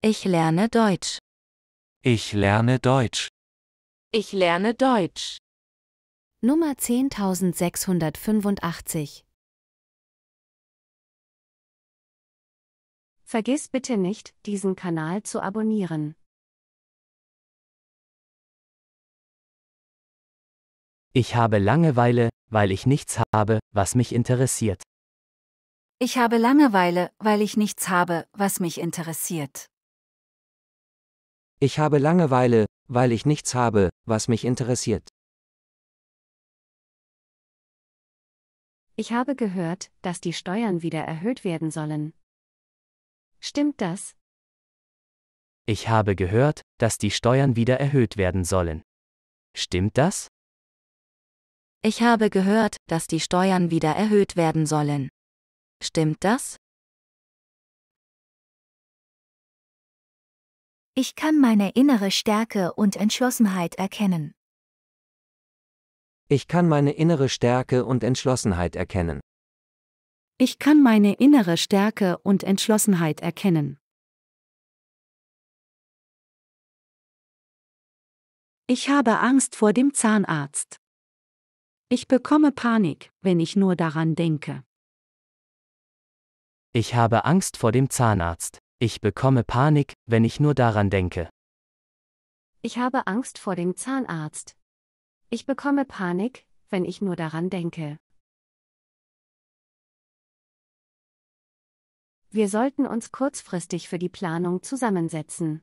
Ich lerne Deutsch. Ich lerne Deutsch. Ich lerne Deutsch. Nummer 10685 Vergiss bitte nicht, diesen Kanal zu abonnieren. Ich habe Langeweile, weil ich nichts habe, was mich interessiert. Ich habe Langeweile, weil ich nichts habe, was mich interessiert. Ich habe Langeweile, weil ich nichts habe, was mich interessiert. Ich habe gehört, dass die Steuern wieder erhöht werden sollen. Stimmt das? Ich habe gehört, dass die Steuern wieder erhöht werden sollen. Stimmt das? Ich habe gehört, dass die Steuern wieder erhöht werden sollen. Stimmt das? Ich kann meine innere Stärke und Entschlossenheit erkennen. Ich kann meine innere Stärke und Entschlossenheit erkennen. Ich kann meine innere Stärke und Entschlossenheit erkennen. Ich habe Angst vor dem Zahnarzt. Ich bekomme Panik, wenn ich nur daran denke. Ich habe Angst vor dem Zahnarzt. Ich bekomme Panik, wenn ich nur daran denke. Ich habe Angst vor dem Zahnarzt. Ich bekomme Panik, wenn ich nur daran denke. Wir sollten uns kurzfristig für die Planung zusammensetzen.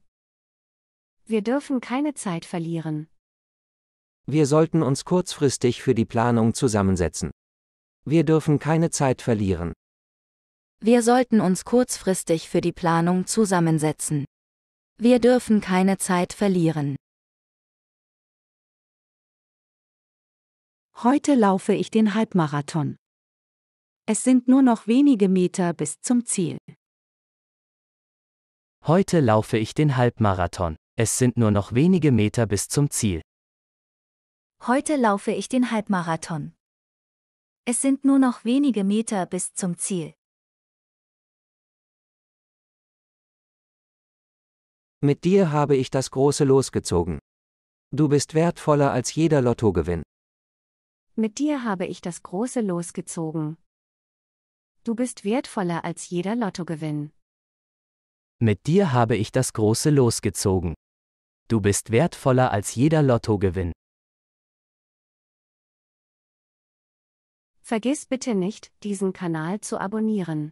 Wir dürfen keine Zeit verlieren. Wir sollten uns kurzfristig für die Planung zusammensetzen. Wir dürfen keine Zeit verlieren. Wir sollten uns kurzfristig für die Planung zusammensetzen. Wir dürfen keine Zeit verlieren. Heute laufe ich den Halbmarathon. Es sind nur noch wenige Meter bis zum Ziel. Heute laufe ich den Halbmarathon. Es sind nur noch wenige Meter bis zum Ziel. Heute laufe ich den Halbmarathon. Es sind nur noch wenige Meter bis zum Ziel. Mit dir habe ich das große losgezogen. Du bist wertvoller als jeder Lottogewinn. Mit dir habe ich das große losgezogen. Du bist wertvoller als jeder Lottogewinn. Mit dir habe ich das große losgezogen. Du bist wertvoller als jeder Lottogewinn. Vergiss bitte nicht, diesen Kanal zu abonnieren.